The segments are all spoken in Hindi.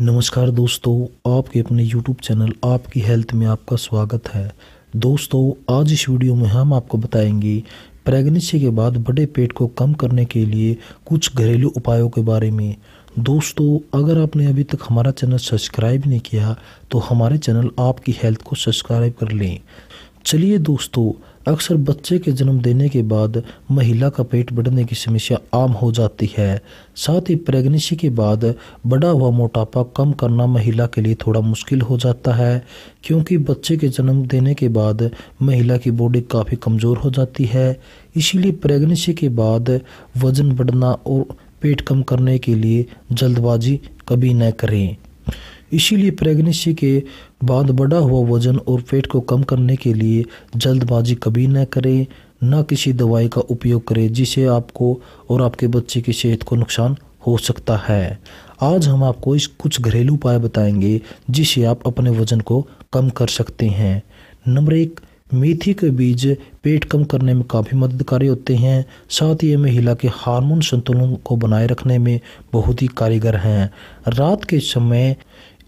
नमस्कार दोस्तों आपके अपने YouTube चैनल आपकी हेल्थ में आपका स्वागत है दोस्तों आज इस वीडियो में हम आपको बताएंगे प्रेगनेंसी के बाद बड़े पेट को कम करने के लिए कुछ घरेलू उपायों के बारे में दोस्तों अगर आपने अभी तक हमारा चैनल सब्सक्राइब नहीं किया तो हमारे चैनल आपकी हेल्थ को सब्सक्राइब कर लें चलिए दोस्तों अक्सर बच्चे के जन्म देने के बाद महिला का पेट बढ़ने की समस्या आम हो जाती है साथ ही प्रेगनेंसी के बाद बड़ा हुआ मोटापा कम करना महिला के लिए थोड़ा मुश्किल हो जाता है क्योंकि बच्चे के जन्म देने के बाद महिला की बॉडी काफ़ी कमज़ोर हो जाती है इसीलिए प्रेगनेंसी के बाद वज़न बढ़ना और पेट कम करने के लिए जल्दबाजी कभी न करें इसीलिए प्रेगनेंसी के बाद बढ़ा हुआ वजन और पेट को कम करने के लिए जल्दबाजी कभी न करें ना किसी दवाई का उपयोग करें जिससे आपको और आपके बच्चे की सेहत को नुकसान हो सकता है आज हम आपको इस कुछ घरेलू उपाय बताएंगे जिससे आप अपने वजन को कम कर सकते हैं नंबर एक मेथी के बीज पेट कम करने में काफ़ी मददगारी होते हैं साथ ही ये महिला के हार्मोन संतुलन को बनाए रखने में बहुत ही कारीगर हैं रात के समय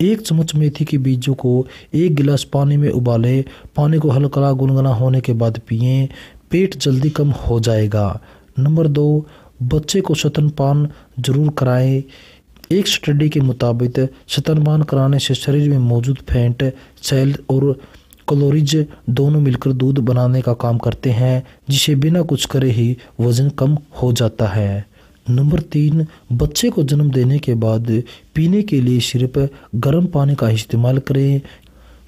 एक चम्मच मेथी के बीजों को एक गिलास पानी में उबालें पानी को हल्का गुनगुना होने के बाद पिए पेट जल्दी कम हो जाएगा नंबर दो बच्चे को शतनपान जरूर कराएं एक स्टडी के मुताबिक शतनपान कराने से शरीर में मौजूद फैंट सेल और कलोरिज दोनों मिलकर दूध बनाने का काम करते हैं जिसे बिना कुछ करे ही वज़न कम हो जाता है नंबर तीन बच्चे को जन्म देने के बाद पीने के लिए सिर्फ गर्म पानी का इस्तेमाल करें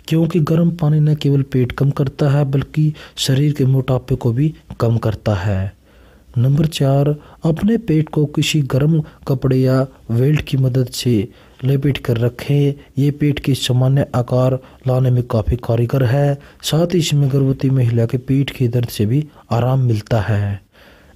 क्योंकि गर्म पानी न केवल पेट कम करता है बल्कि शरीर के मोटापे को भी कम करता है नंबर चार अपने पेट को किसी गर्म कपड़े या वेल्ट की मदद से लपेट कर रखें ये पेट के सामान्य आकार लाने में काफ़ी कारीगर है साथ ही इसमें गर्भवती महिला के पेट के दर्द से भी आराम मिलता है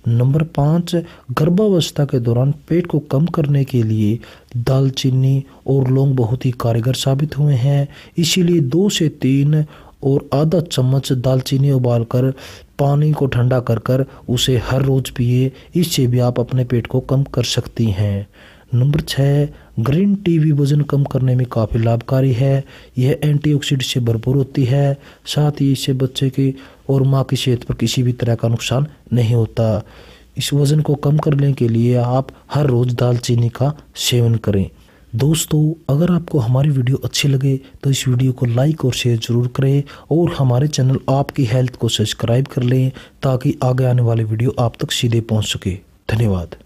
नंबर पाँच गर्भावस्था के दौरान पेट को कम करने के लिए दालचीनी और लौंग बहुत ही कारगर साबित हुए हैं इसीलिए दो से तीन और आधा चम्मच दालचीनी उबालकर पानी को ठंडा कर कर उसे हर रोज़ पिए इससे भी आप अपने पेट को कम कर सकती हैं नंबर छः ग्रीन टी भी वजन कम करने में काफ़ी लाभकारी है यह एंटीऑक्सीडेंट से भरपूर होती है साथ ही इससे बच्चे की और माँ की सेहत पर किसी भी तरह का नुकसान नहीं होता इस वज़न को कम करने के लिए आप हर रोज़ दालचीनी का सेवन करें दोस्तों अगर आपको हमारी वीडियो अच्छी लगे तो इस वीडियो को लाइक और शेयर ज़रूर करें और हमारे चैनल आपकी हेल्थ को सब्सक्राइब कर लें ताकि आगे आने वाले वीडियो आप तक सीधे पहुंच सके धन्यवाद